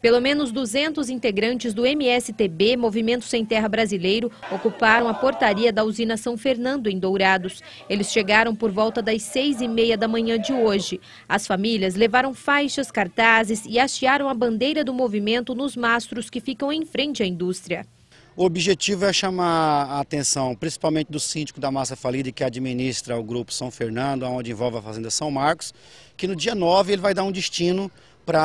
Pelo menos 200 integrantes do MSTB, Movimento Sem Terra Brasileiro, ocuparam a portaria da usina São Fernando, em Dourados. Eles chegaram por volta das seis e meia da manhã de hoje. As famílias levaram faixas, cartazes e hastearam a bandeira do movimento nos mastros que ficam em frente à indústria. O objetivo é chamar a atenção, principalmente do síndico da Massa Falida, que administra o Grupo São Fernando, onde envolve a Fazenda São Marcos, que no dia 9 ele vai dar um destino para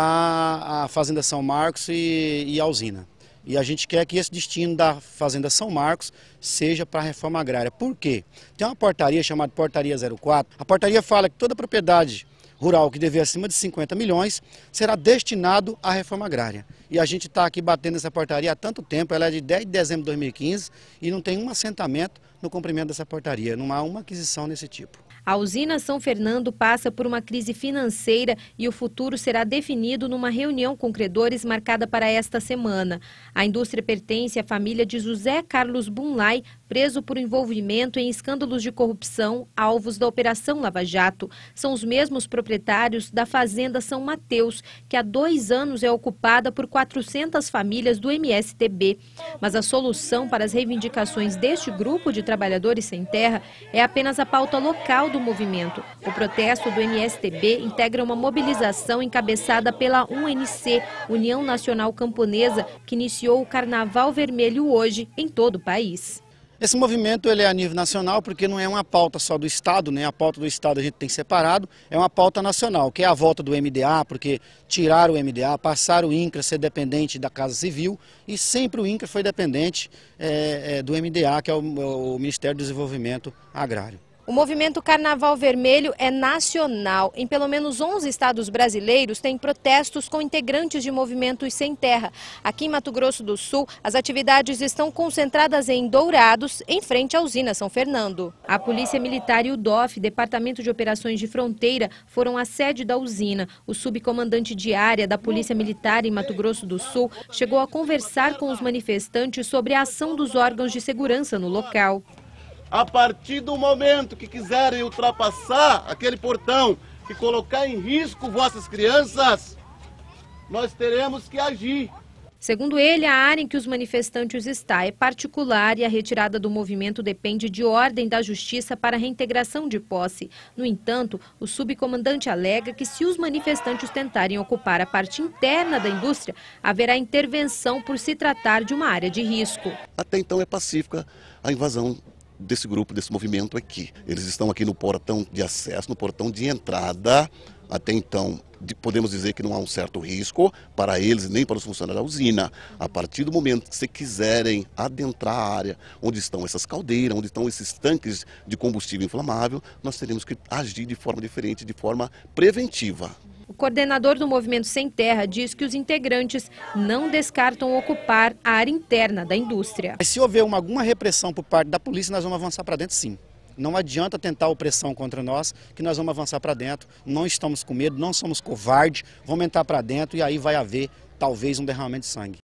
a Fazenda São Marcos e, e a usina. E a gente quer que esse destino da Fazenda São Marcos seja para a reforma agrária. Por quê? Tem uma portaria chamada Portaria 04. A portaria fala que toda propriedade rural que dever acima de 50 milhões será destinado à reforma agrária. E a gente está aqui batendo essa portaria há tanto tempo, ela é de 10 de dezembro de 2015 e não tem um assentamento no cumprimento dessa portaria, não há uma aquisição desse tipo. A usina São Fernando passa por uma crise financeira e o futuro será definido numa reunião com credores marcada para esta semana. A indústria pertence à família de José Carlos Bunlai, preso por envolvimento em escândalos de corrupção, alvos da Operação Lava Jato. São os mesmos proprietários da Fazenda São Mateus, que há dois anos é ocupada por 400 famílias do MSTB. Mas a solução para as reivindicações deste grupo de trabalhadores sem terra é apenas a pauta local todo o movimento. O protesto do MSTB integra uma mobilização encabeçada pela UNC, União Nacional Camponesa, que iniciou o Carnaval Vermelho hoje em todo o país. Esse movimento ele é a nível nacional porque não é uma pauta só do Estado, né? a pauta do Estado a gente tem separado, é uma pauta nacional, que é a volta do MDA, porque tiraram o MDA, passaram o INCRA ser dependente da Casa Civil e sempre o INCRA foi dependente é, é, do MDA, que é o, o Ministério do Desenvolvimento Agrário. O movimento Carnaval Vermelho é nacional. Em pelo menos 11 estados brasileiros tem protestos com integrantes de movimentos sem terra. Aqui em Mato Grosso do Sul, as atividades estão concentradas em Dourados, em frente à usina São Fernando. A Polícia Militar e o DOF, Departamento de Operações de Fronteira, foram à sede da usina. O subcomandante de área da Polícia Militar em Mato Grosso do Sul chegou a conversar com os manifestantes sobre a ação dos órgãos de segurança no local. A partir do momento que quiserem ultrapassar aquele portão e colocar em risco vossas crianças, nós teremos que agir. Segundo ele, a área em que os manifestantes está é particular e a retirada do movimento depende de ordem da justiça para reintegração de posse. No entanto, o subcomandante alega que se os manifestantes tentarem ocupar a parte interna da indústria, haverá intervenção por se tratar de uma área de risco. Até então é pacífica a invasão desse grupo, desse movimento aqui. Eles estão aqui no portão de acesso, no portão de entrada. Até então, podemos dizer que não há um certo risco para eles nem para os funcionários da usina. A partir do momento que se quiserem adentrar a área onde estão essas caldeiras, onde estão esses tanques de combustível inflamável, nós teremos que agir de forma diferente, de forma preventiva. O coordenador do Movimento Sem Terra diz que os integrantes não descartam ocupar a área interna da indústria. Se houver uma, alguma repressão por parte da polícia, nós vamos avançar para dentro sim. Não adianta tentar opressão contra nós, que nós vamos avançar para dentro. Não estamos com medo, não somos covardes, vamos entrar para dentro e aí vai haver talvez um derramamento de sangue.